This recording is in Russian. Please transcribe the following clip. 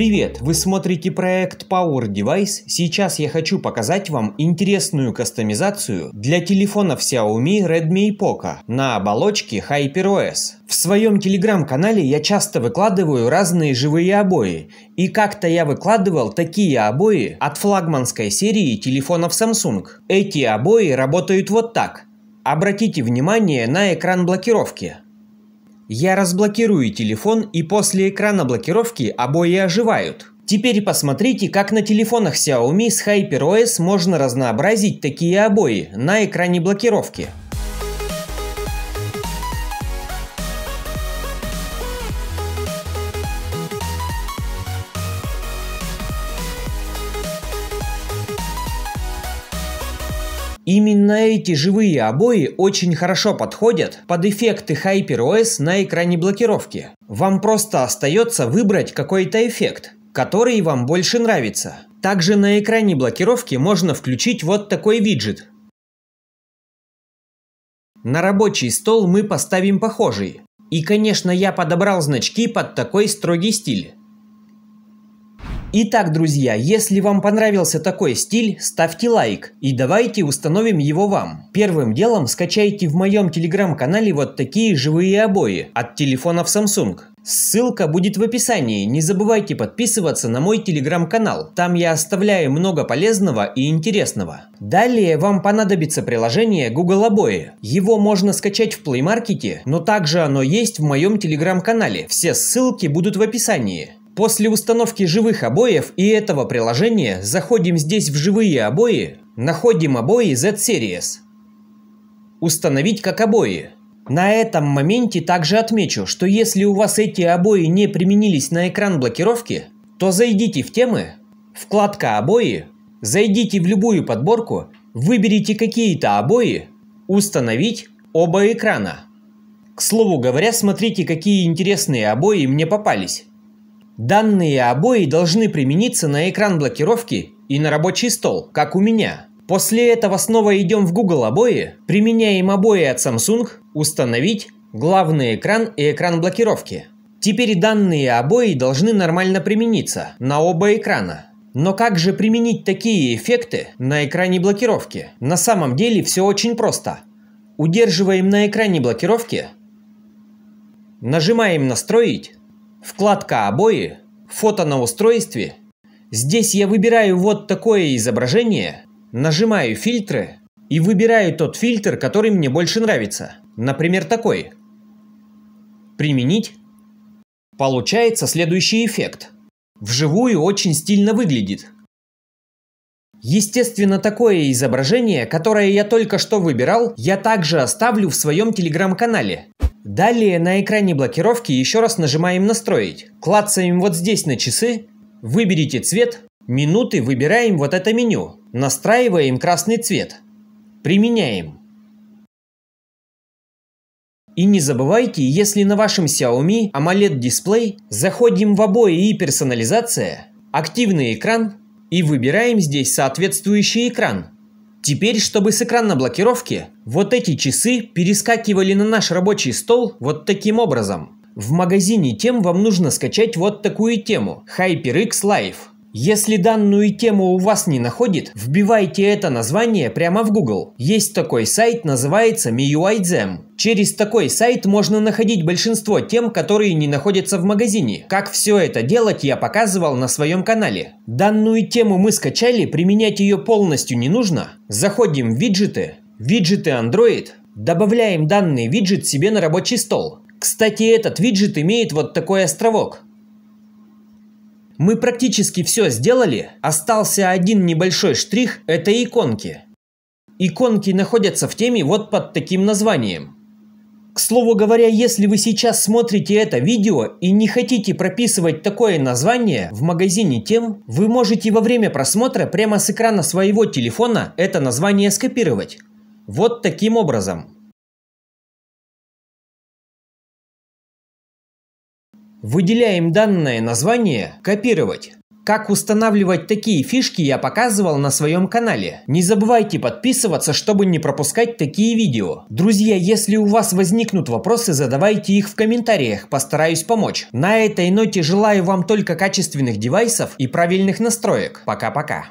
Привет! Вы смотрите проект Power Device. Сейчас я хочу показать вам интересную кастомизацию для телефонов Xiaomi, Redmi и Poco на оболочке HyperOS. В своем телеграм-канале я часто выкладываю разные живые обои. И как-то я выкладывал такие обои от флагманской серии телефонов Samsung. Эти обои работают вот так. Обратите внимание на экран блокировки. Я разблокирую телефон, и после экрана блокировки обои оживают. Теперь посмотрите, как на телефонах Xiaomi с HyperOS можно разнообразить такие обои на экране блокировки. Именно эти живые обои очень хорошо подходят под эффекты HyperOS на экране блокировки. Вам просто остается выбрать какой-то эффект, который вам больше нравится. Также на экране блокировки можно включить вот такой виджет. На рабочий стол мы поставим похожий. И, конечно, я подобрал значки под такой строгий стиль. Итак, друзья, если вам понравился такой стиль, ставьте лайк и давайте установим его вам. Первым делом скачайте в моем телеграм-канале вот такие живые обои от телефонов Samsung. Ссылка будет в описании. Не забывайте подписываться на мой телеграм-канал. Там я оставляю много полезного и интересного. Далее вам понадобится приложение Google Обои. Его можно скачать в Play Market, но также оно есть в моем телеграм-канале. Все ссылки будут в описании. После установки живых обоев и этого приложения заходим здесь в живые обои, находим обои Z-Series. Установить как обои. На этом моменте также отмечу, что если у вас эти обои не применились на экран блокировки, то зайдите в темы, вкладка обои, зайдите в любую подборку, выберите какие-то обои, установить оба экрана. К слову говоря, смотрите, какие интересные обои мне попались. Данные обои должны примениться на экран блокировки и на рабочий стол, как у меня. После этого снова идем в Google обои, применяем обои от Samsung, установить главный экран и экран блокировки. Теперь данные обои должны нормально примениться на оба экрана. Но как же применить такие эффекты на экране блокировки? На самом деле все очень просто. Удерживаем на экране блокировки, нажимаем «Настроить», Вкладка «Обои», «Фото на устройстве». Здесь я выбираю вот такое изображение, нажимаю «Фильтры» и выбираю тот фильтр, который мне больше нравится. Например, такой. «Применить». Получается следующий эффект. Вживую очень стильно выглядит. Естественно, такое изображение, которое я только что выбирал, я также оставлю в своем телеграм-канале. Далее на экране блокировки еще раз нажимаем «Настроить». Клацаем вот здесь на часы. Выберите цвет. Минуты выбираем вот это меню. Настраиваем красный цвет. Применяем. И не забывайте, если на вашем Xiaomi AMOLED-дисплей, заходим в обои и персонализация, активный экран и выбираем здесь соответствующий экран. Теперь, чтобы с экрана блокировки, вот эти часы перескакивали на наш рабочий стол вот таким образом. В магазине тем вам нужно скачать вот такую тему – HyperX Live. Если данную тему у вас не находит, вбивайте это название прямо в Google. Есть такой сайт, называется MIUIDZEM. Через такой сайт можно находить большинство тем, которые не находятся в магазине. Как все это делать, я показывал на своем канале. Данную тему мы скачали, применять ее полностью не нужно. Заходим в виджеты, виджеты Android, добавляем данный виджет себе на рабочий стол. Кстати, этот виджет имеет вот такой островок. Мы практически все сделали, остался один небольшой штрих – это иконки. Иконки находятся в теме вот под таким названием. К слову говоря, если вы сейчас смотрите это видео и не хотите прописывать такое название в магазине тем, вы можете во время просмотра прямо с экрана своего телефона это название скопировать. Вот таким образом. Выделяем данное название «Копировать». Как устанавливать такие фишки я показывал на своем канале. Не забывайте подписываться, чтобы не пропускать такие видео. Друзья, если у вас возникнут вопросы, задавайте их в комментариях, постараюсь помочь. На этой ноте желаю вам только качественных девайсов и правильных настроек. Пока-пока.